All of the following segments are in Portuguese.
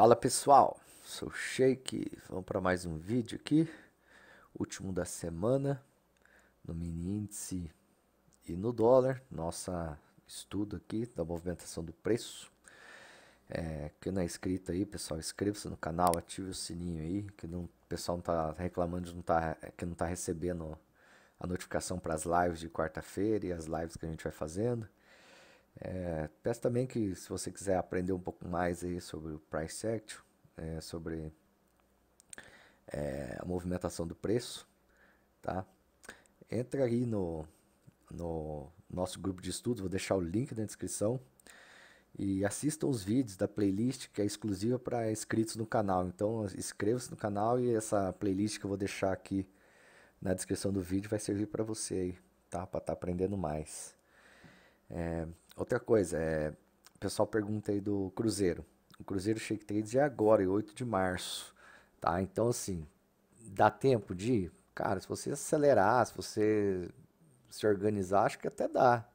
Fala pessoal, sou Shake, vamos para mais um vídeo aqui, último da semana, no mini índice e no dólar, nossa estudo aqui da movimentação do preço. É, quem não é inscrito aí, pessoal, inscreva-se no canal, ative o sininho aí, que não, o pessoal não tá reclamando de não tá, que não tá recebendo a notificação para as lives de quarta-feira e as lives que a gente vai fazendo. É, peço também que, se você quiser aprender um pouco mais aí sobre o price action, é, sobre é, a movimentação do preço, tá? Entra aí no, no nosso grupo de estudo, vou deixar o link na descrição e assista os vídeos da playlist que é exclusiva para inscritos no canal. Então, inscreva-se no canal e essa playlist que eu vou deixar aqui na descrição do vídeo vai servir para você aí, tá? Para estar tá aprendendo mais. É, Outra coisa, é, o pessoal pergunta aí do Cruzeiro. O Cruzeiro Shake Trades é agora, é 8 de março. Tá? Então, assim, dá tempo de Cara, se você acelerar, se você se organizar, acho que até dá.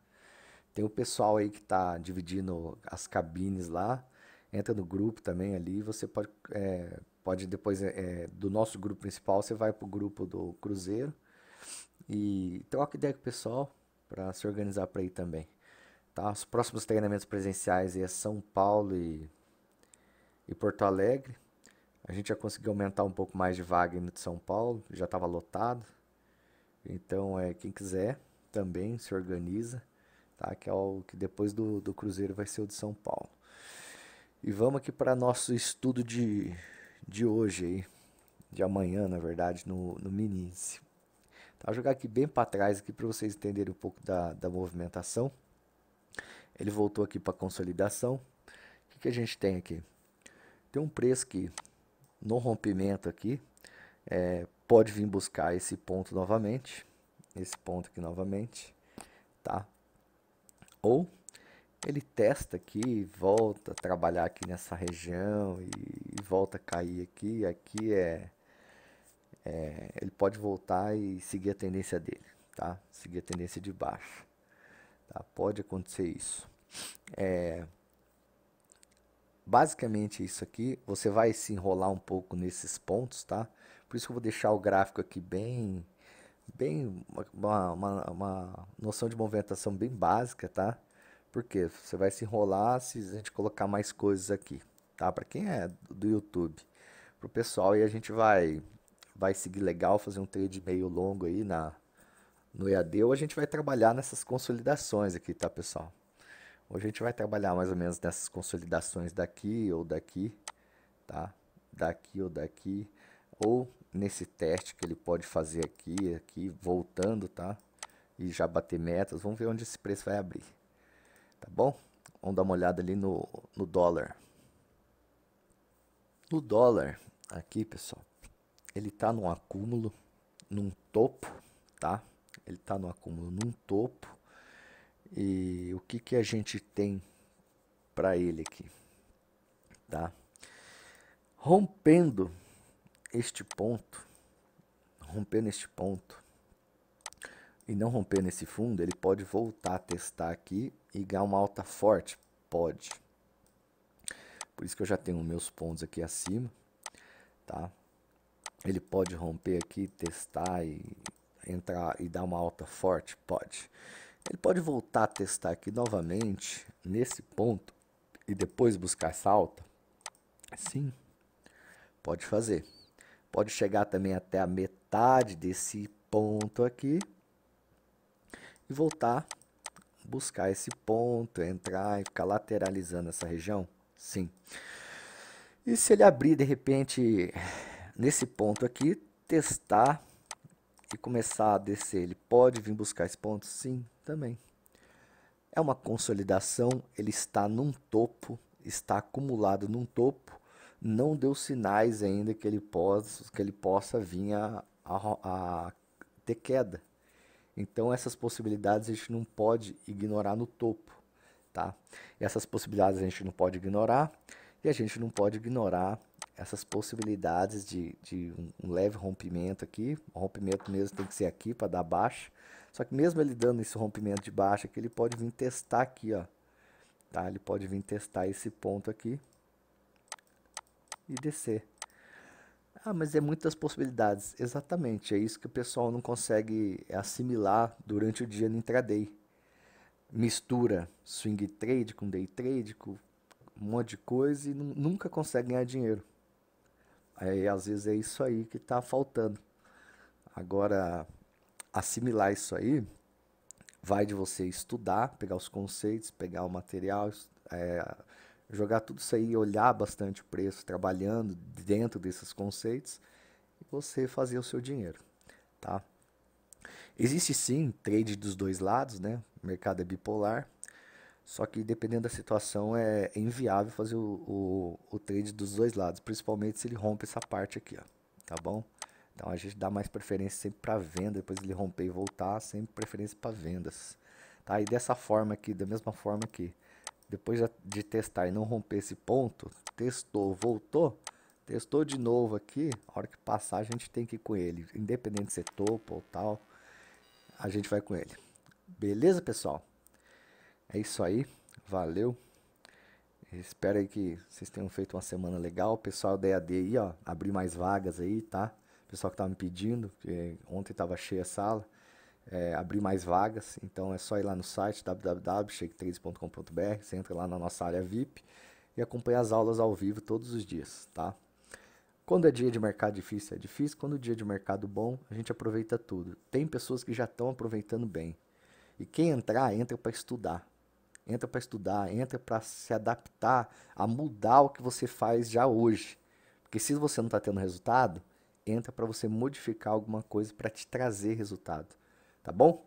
Tem o pessoal aí que está dividindo as cabines lá. Entra no grupo também ali. Você pode, é, pode depois, é, é do nosso grupo principal, você vai para o grupo do Cruzeiro. E troca ideia com o pessoal para se organizar para ir também. Tá? Os próximos treinamentos presenciais é São Paulo e, e Porto Alegre. A gente já conseguiu aumentar um pouco mais de vaga no de São Paulo, já estava lotado. Então, é, quem quiser também se organiza, tá? que é o que depois do, do Cruzeiro vai ser o de São Paulo. E vamos aqui para nosso estudo de, de hoje, aí, de amanhã, na verdade, no, no Minice. Tá? Vou jogar aqui bem para trás aqui para vocês entenderem um pouco da, da movimentação. Ele voltou aqui para consolidação. O que, que a gente tem aqui? Tem um preço que no rompimento aqui é, pode vir buscar esse ponto novamente, esse ponto aqui novamente, tá? Ou ele testa aqui, volta a trabalhar aqui nessa região e, volta a cair aqui, aqui é, é ele pode voltar e seguir a tendência dele, tá? Seguir a tendência de baixo. Tá? Pode acontecer isso. É, basicamente isso aqui. Você vai se enrolar um pouco nesses pontos, tá? Por isso que eu vou deixar o gráfico aqui bem, bem uma, uma, uma noção de movimentação bem básica, tá? Porque você vai se enrolar se a gente colocar mais coisas aqui, tá? Para quem é do YouTube, pro pessoal e a gente vai vai seguir legal, fazer um trade meio longo aí na no EAD, ou a gente vai trabalhar nessas consolidações aqui, tá, pessoal? Hoje a gente vai trabalhar mais ou menos nessas consolidações daqui ou daqui, tá? Daqui ou daqui, ou nesse teste que ele pode fazer aqui, aqui, voltando, tá? E já bater metas, vamos ver onde esse preço vai abrir, tá bom? Vamos dar uma olhada ali no, no dólar. No dólar, aqui, pessoal, ele tá num acúmulo, num topo, tá? ele está no acúmulo num topo. E o que, que a gente tem para ele aqui? Tá? Rompendo este ponto, rompendo este ponto, e não romper nesse fundo, ele pode voltar a testar aqui e ganhar uma alta forte? Pode. Por isso que eu já tenho meus pontos aqui acima, tá? Ele pode romper aqui, testar e entrar e dar uma alta forte? Pode. Ele pode voltar a testar aqui novamente nesse ponto e depois buscar essa alta? Sim, pode fazer. Pode chegar também até a metade desse ponto aqui e voltar buscar esse ponto, entrar e ficar lateralizando essa região? Sim. E se ele abrir de repente nesse ponto aqui, testar e começar a descer, ele pode vir buscar esse ponto? Sim, também. É uma consolidação, ele está num topo, está acumulado num topo, não deu sinais ainda que ele possa, que ele possa vir a, a, a ter queda. Então essas possibilidades a gente não pode ignorar no topo, tá? essas possibilidades a gente não pode ignorar e a gente não pode ignorar essas possibilidades de, de um leve rompimento aqui. O rompimento mesmo tem que ser aqui para dar baixa. Só que mesmo ele dando esse rompimento de baixa aqui, ele pode vir testar aqui, ó. Tá? Ele pode vir testar esse ponto aqui e descer. Ah, mas é muitas possibilidades. Exatamente, é isso que o pessoal não consegue assimilar durante o dia no intraday. Mistura swing trade com day trade, com um monte de coisa e nunca consegue ganhar dinheiro. Aí, é, às vezes é isso aí que está faltando. Agora, assimilar isso aí vai de você estudar, pegar os conceitos, pegar o material, é, jogar tudo isso aí, olhar bastante o preço, trabalhando dentro desses conceitos e você fazer o seu dinheiro, tá? Existe sim trade dos dois lados, né? O mercado é bipolar. Só que dependendo da situação é, é, inviável fazer o, o, o, trade dos dois lados, principalmente se ele rompe essa parte aqui, ó, tá bom? Então a gente dá mais preferência sempre para venda, depois ele romper e voltar, sempre preferência para vendas. Tá? E dessa forma aqui, da mesma forma que depois de testar e não romper esse ponto, testou, voltou, testou de novo aqui, a hora que passar a gente tem que ir com ele, independente se é topo ou tal, a gente vai com ele. Beleza, pessoal? É isso aí, valeu. Espero que vocês tenham feito uma semana legal. Pessoal da EAD aí, ó, abri mais vagas aí, tá? Pessoal que tava me pedindo, que ontem tava cheia a sala. É, abrir mais vagas, então é só ir lá no site www.shake3.com.br, você entra lá na nossa área VIP e acompanha as aulas ao vivo todos os dias, tá? Quando é dia de mercado difícil, é difícil. Quando é dia de mercado bom, a gente aproveita tudo. Tem pessoas que já estão aproveitando bem. E quem entrar, entra para estudar entra para estudar, entra para se adaptar a mudar o que você faz já hoje. Porque se você não está tendo resultado, entra para você modificar alguma coisa para te trazer resultado, tá bom?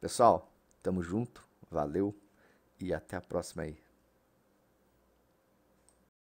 Pessoal, tamo junto, valeu e até a próxima aí.